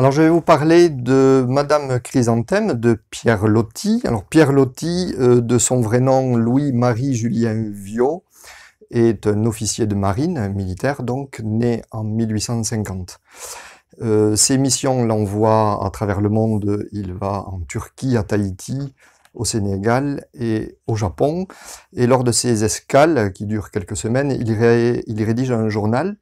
Alors je vais vous parler de Madame Chrysanthème de Pierre Lotti. Alors Pierre Lotti, euh, de son vrai nom Louis-Marie Julien Viau, est un officier de marine, militaire donc, né en 1850. Euh, ses missions l'envoient à travers le monde. Il va en Turquie, à Tahiti, au Sénégal et au Japon. Et lors de ses escales, qui durent quelques semaines, il rédige un journal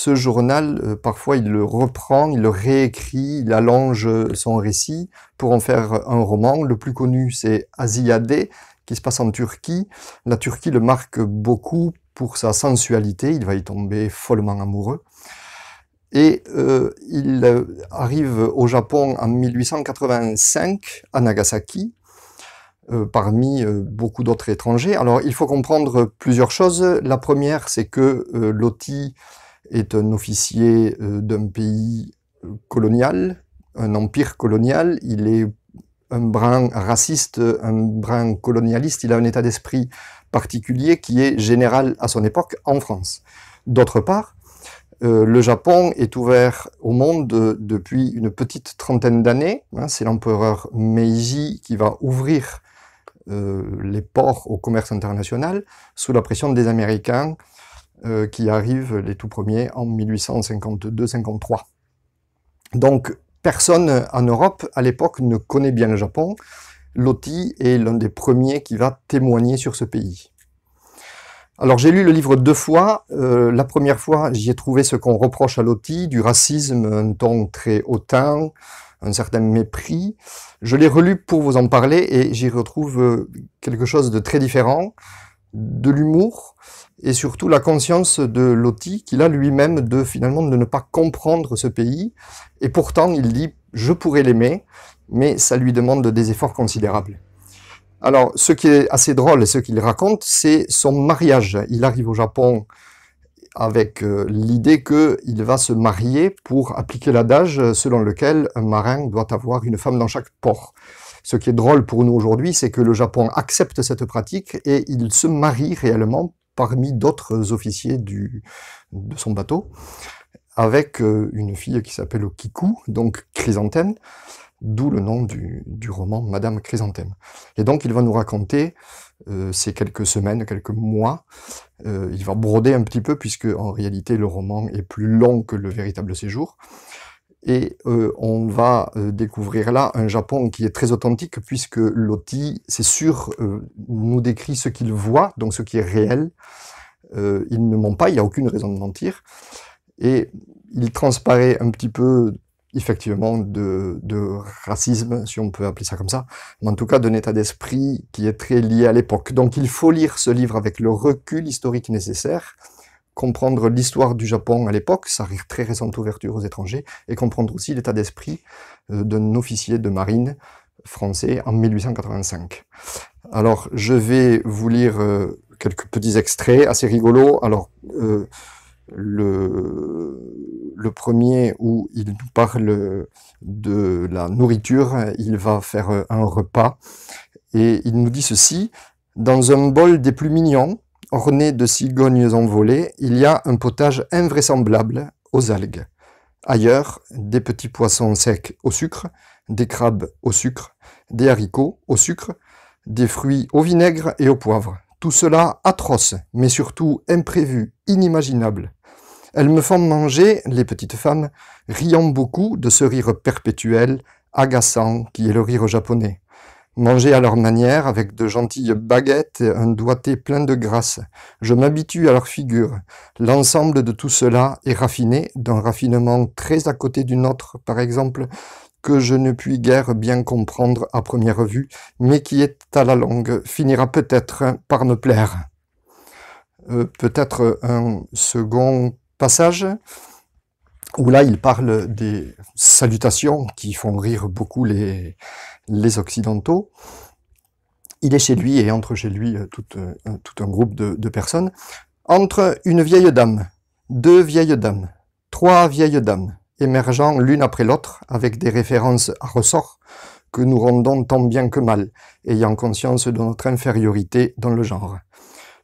ce journal, euh, parfois, il le reprend, il le réécrit, il allonge euh, son récit pour en faire euh, un roman. Le plus connu, c'est Aziyadeh, qui se passe en Turquie. La Turquie le marque beaucoup pour sa sensualité, il va y tomber follement amoureux. Et il arrive au Japon en 1885, à Nagasaki, parmi beaucoup d'autres étrangers. Alors il faut comprendre plusieurs choses. La première, c'est que Loti est un officier euh, d'un pays colonial, un empire colonial. Il est un brin raciste, un brin colonialiste. Il a un état d'esprit particulier qui est général à son époque en France. D'autre part, euh, le Japon est ouvert au monde depuis une petite trentaine d'années. Hein. C'est l'empereur Meiji qui va ouvrir euh, les ports au commerce international sous la pression des Américains euh, qui arrivent les tout premiers en 1852-53. Donc personne en Europe à l'époque ne connaît bien le Japon. Lotti est l'un des premiers qui va témoigner sur ce pays. Alors j'ai lu le livre deux fois. Euh, la première fois, j'y ai trouvé ce qu'on reproche à Lotti, du racisme, un ton très hautain, un certain mépris. Je l'ai relu pour vous en parler et j'y retrouve euh, quelque chose de très différent de l'humour et surtout la conscience de Loti qu'il a lui-même de finalement de ne pas comprendre ce pays et pourtant il dit je pourrais l'aimer mais ça lui demande des efforts considérables. Alors ce qui est assez drôle et ce qu'il raconte c'est son mariage. Il arrive au Japon avec euh, l'idée qu'il va se marier pour appliquer l'adage selon lequel un marin doit avoir une femme dans chaque port. Ce qui est drôle pour nous aujourd'hui, c'est que le Japon accepte cette pratique et il se marie réellement parmi d'autres officiers du, de son bateau avec euh, une fille qui s'appelle Kiku, donc Chrysanthème, d'où le nom du, du, roman Madame Chrysanthème. Et donc il va nous raconter euh, ces quelques semaines, quelques mois, euh, il va broder un petit peu puisque en réalité le roman est plus long que le véritable séjour et euh, on va euh, découvrir là un Japon qui est très authentique puisque Loti, c'est sûr, euh, nous décrit ce qu'il voit, donc ce qui est réel. Euh, il ne ment pas, il n'y a aucune raison de mentir. Et il transparaît un petit peu, effectivement, de racisme, si on peut appeler ça comme ça, mais en tout cas d'un état d'esprit qui est très lié à l'époque. Donc il faut lire ce livre avec le recul historique nécessaire comprendre l'histoire du Japon à l'époque, sa très récente ouverture aux étrangers, et comprendre aussi l'état d'esprit euh, d'un officier de marine français en 1885. Alors, je vais vous lire euh, quelques petits extraits assez rigolos. Alors, euh, le, le, premier où il nous parle de la nourriture, il va faire un repas, et il nous dit ceci, dans un bol des plus mignons, Ornée de cigognes envolées, il y a un potage invraisemblable aux algues. Ailleurs, des petits poissons secs au sucre, des crabes au sucre, des haricots au sucre, des fruits au vinaigre et au poivre. Tout cela atroce, mais surtout imprévu, inimaginable. Elles me font manger, les petites femmes, riant beaucoup de ce rire perpétuel, agaçant, qui est le rire japonais manger à leur manière avec de gentilles baguettes et un doigté plein de grâce. Je m'habitue à leur figure. L'ensemble de tout cela est raffiné, d'un raffinement très à côté du nôtre, par exemple, que je ne puis guère bien comprendre à première vue, mais qui est à la longue, finira peut-être par me plaire. Euh, peut-être un second passage où là, il parle des salutations qui font rire beaucoup les, les Occidentaux. Il est chez lui et entre chez lui euh, euh, tout, un groupe de, de personnes. Entre une vieille dame, deux vieilles dames, trois vieilles dames, émergeant l'une après l'autre avec des références à ressort que nous rendons tant bien que mal, ayant conscience de notre infériorité dans le genre.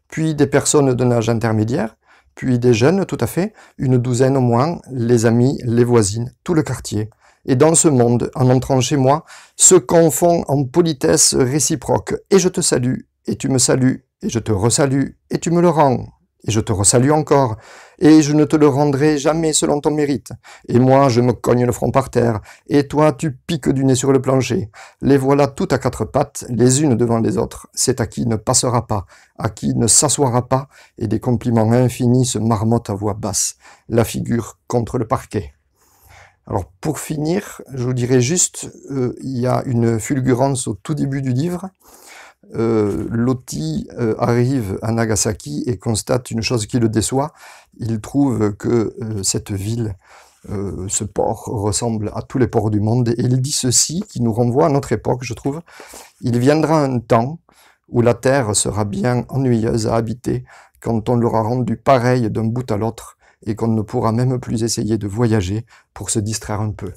Puis des personnes d'un âge intermédiaire, puis des jeunes, tout à fait, une douzaine au moins, les amis, les voisines, tout le quartier. Et dans ce monde, en entrant chez moi, se confond en politesse réciproque, et je te salue, et tu me salues, et je te resalue, et tu me le rends et je te ressalue encore, et je ne te le rendrai jamais selon ton mérite. Et moi, je me cogne le front par terre, et toi, tu piques du nez sur le plancher. Les voilà toutes à quatre pattes, les unes devant les autres. C'est à qui ne passera pas, à qui ne s'assoira pas, et des compliments infinis se marmottent à voix basse, la figure contre le parquet. Alors pour finir, je vous dirais juste, euh, il y a une fulgurance au tout début du livre. Euh, Lotti euh, arrive à Nagasaki et constate une chose qui le déçoit. Il trouve que euh, cette ville, ce port, ressemble à tous les ports du monde. Et il dit ceci, qui nous renvoie à notre époque, je trouve. Il viendra un temps où la terre sera bien ennuyeuse à habiter quand on l'aura rendue pareille d'un bout à l'autre et qu'on ne pourra même plus essayer de voyager pour se distraire un peu.